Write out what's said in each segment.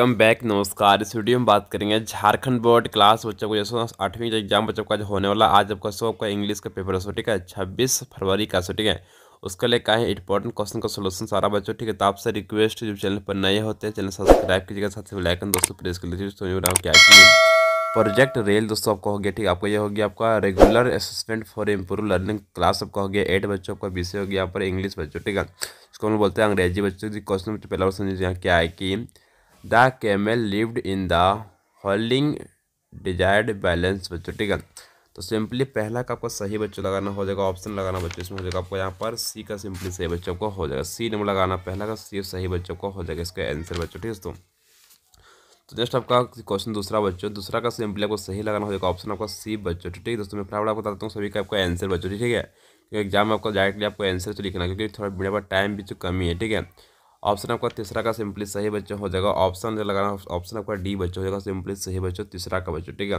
welcome back नमस्कार इस video में बात करेंगे झारखंड बोर्ड क्लास बच्चों को जैसे आठवीं एग्जाम बच्चों का जो होने वाला आज आपका सो आपका इंग्लिश का पेपर सो ठीक है छब्बीस फरवरी का सो ठीक है उसके लिए का है इंपॉर्टेंट क्वेश्चन का सोल्यूशन सारा बच्चों ठीक है तो आपसे रिक्वेस्ट जो चैनल पर नए होते हैं चैनल सब्सक्राइब कीजिएगा साथ ही लाइकन दोस्तों प्रेस कर लीजिए क्या प्रोजेक्ट रेल दोस्तों आपका हो गया ठीक आपको ये हो गया आपका regular assistant for improve learning class आपका हो गया एट बच्चों का बीस हो गया यहाँ पर इंग्लिश बच्चों ठीक है इसको हम बोलते हैं अंग्रेजी बच्चों की क्वेश्चन पहला क्वेश्चन यहाँ क्या है कि the camel lived in the holding desired balance बच्चों ठीक है तो सिंपली पहला का आपको सही बच्चों लगाना हो जाएगा ऑप्शन लगाना बच्चों इसमें हो जाएगा आपको यहाँ पर सी का सिंपली सही बच्चों को हो जाएगा सी नंबर लगाना पहला का सी सही बच्चों को हो जाएगा इसका आंसर बच्चों ठीक है दोस्तों तो जस्ट आपका क्वेश्चन दूसरा बच्चों दूसरा का सिंपली आपको सही लगाना हो जाएगा ऑप्शन आपका सी बच्चों ठीक है दोस्तों मैं फटाफट आपको बताता हूँ सभी का आपका आंसर बच्चों ठीक है क्योंकि एग्जाम में आपको डायरेक्टली आपको आंसर तो लिखना क्योंकि थोड़ा बड़े पास टाइम भी तो कमी है ठीक है ऑप्शन आपका तीसरा का सिंपली सही बच्चा हो जाएगा ऑप्शन लगाना ऑप्शन आपका डी बच्चों हो जाएगा सिंपली सही बच्चों तीसरा का बच्चों ठीक है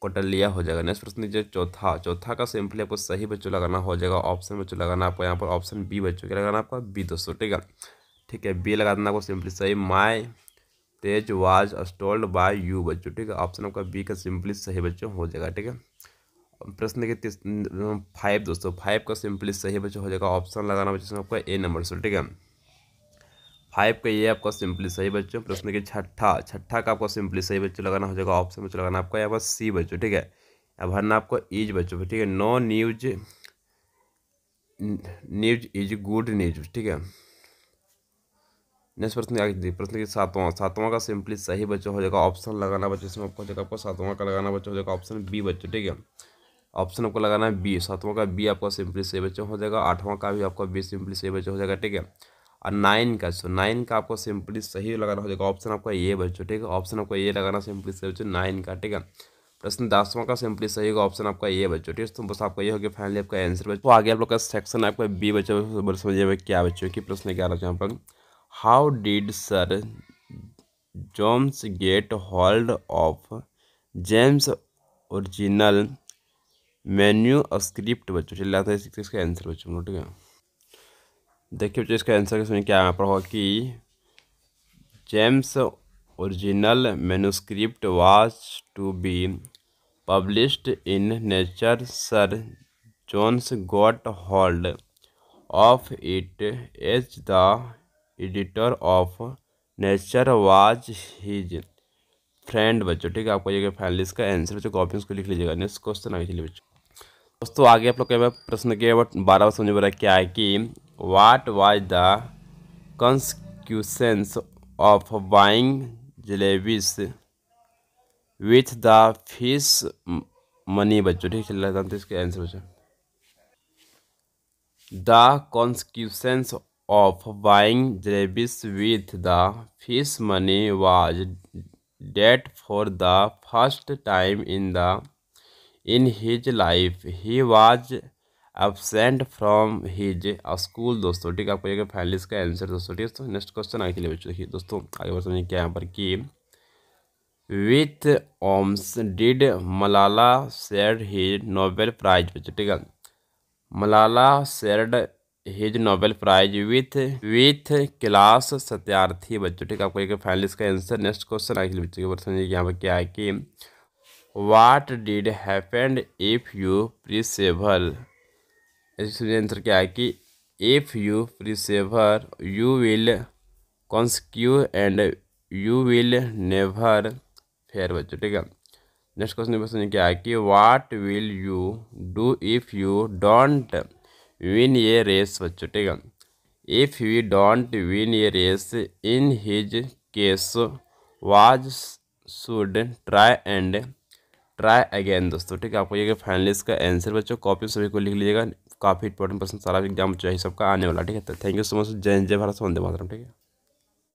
कोटलिया हो जाएगा नेक्स्ट प्रश्न लीजिए चौथा चौथा का सिंपली आपको सही बच्चों लगाना हो जाएगा ऑप्शन बच्चों लगाना आपको यहाँ पर ऑप्शन बी बच्चों का लगाना आपका बी दोस्तों ठीक है ठीक है बी लगा देना आपको सिंपली सही माई तेज वाज अस्टोल्ड बाय यू बच्चों ठीक है ऑप्शन आपका बी का सिंपली सही बच्चों हो जाएगा ठीक है प्रश्न के फाइव दोस्तों फाइव का सिंपली सही बच्चों हो जाएगा ऑप्शन लगाना बच्चों आपका ए नंबर से ठीक है फाइव का ये आपका सिंपली सही बच्चों प्रश्न के छठा छठा का आपको सिंपली सही बच्चों लगाना हो जाएगा ऑप्शन बच्चों लगाना आपका यहाँ पर सी बच्चों ठीक है अब हरना आपको इज बच्चों ठीक है no news news is good news ठीक है नेक्स्ट प्रश्न आगे प्रश्न की सातवां सातवां का सिंपली सही बच्चों हो जाएगा ऑप्शन लगाना बच्चों इसमें आपको आपको सातवां का लगाना बच्चों हो जाएगा ऑप्शन बी बच्चों ठीक है ऑप्शन आपको लगाना है बी सातवां का बी आपका सिंपली सही बच्चों हो जाएगा आठवां का भी आपका बी सिंपली सही बच्चों हो जाएगा ठीक है और नाइन का सो नाइन का आपको सिंपली सही लगाना हो जाएगा ऑप्शन आपका ये बच्चों ठीक है ऑप्शन आपको ये लगाना सिंपली सही बच्चों नाइन का ठीक है प्रश्न दसवां का सिंपली सही होगा ऑप्शन आपका ये बच्चों ठीक है तो बस आपका ये हो गया फाइनली आपका आंसर बच्चों आगे आप लोग का सेक्शन आपका बी बच्चों तो समझिए क्या बच्चों की प्रश्न क्या रहा यहाँ how did sir Jones get hold of James original manuscript बच्चों चलिए आता है इसका आंसर बच्चों ठीक है देखिए बच्चे इसका आंसर इसमें क्या यहाँ पर होगा कि James original manuscript was to be published in Nature sir Jones got hold of it as the editor of Nature was his friend बच्चों ठीक है आपको ये फाइनली इसका आंसर बच्चों कॉपी उसको लिख लीजिएगा नेक्स्ट क्वेश्चन आगे चलिए बच्चों दोस्तों आगे आप लोग कई बार प्रश्न के बट बारह बार समझ में क्या है कि what was the consequence of buying jalebis with the fees money बच्चों ठीक चल रहा था इसके आंसर बच्चों the consequence of buying jalebis with the fees money was that for the first time in the in his life he was absent from his school दोस्तों ठीक है आपको ये फाइनली इसका आंसर दोस्तों ठीक है नेक्स्ट तो क्वेश्चन आगे चलिए बच्चों देखिए दोस्तों आगे बढ़ते हैं क्या यहाँ पर कि with whom did Malala share his Nobel prize बच्चों ठीक है Malala shared his Nobel prize with with Kailash Satyarthi बच्चों ठीक है आपको एक फाइनल इसका आंसर नेक्स्ट क्वेश्चन आगे बच्चों के प्रश्न यहाँ पर क्या है कि what did happened if you persevere इसलिए आंसर क्या है कि if you persevere you will conquer and you will never fail बच्चों ठीक है नेक्स्ट क्वेश्चन क्वेश्चन क्या है कि what will you do if you don't win ये रेस बच्चों ठीक है इफ़ वी डोंट विन ये race in his case was should try and try again दोस्तों ठीक है आपको ये फाइनलिस्ट इसका आंसर बच्चों कॉपी सभी को लिख लीजिएगा काफ़ी इंपॉर्टेंट प्रश्न सारा एग्जाम जो है सबका आने वाला ठीक है थैंक यू सो मच जय जय भारत वंदे मातरम ठीक है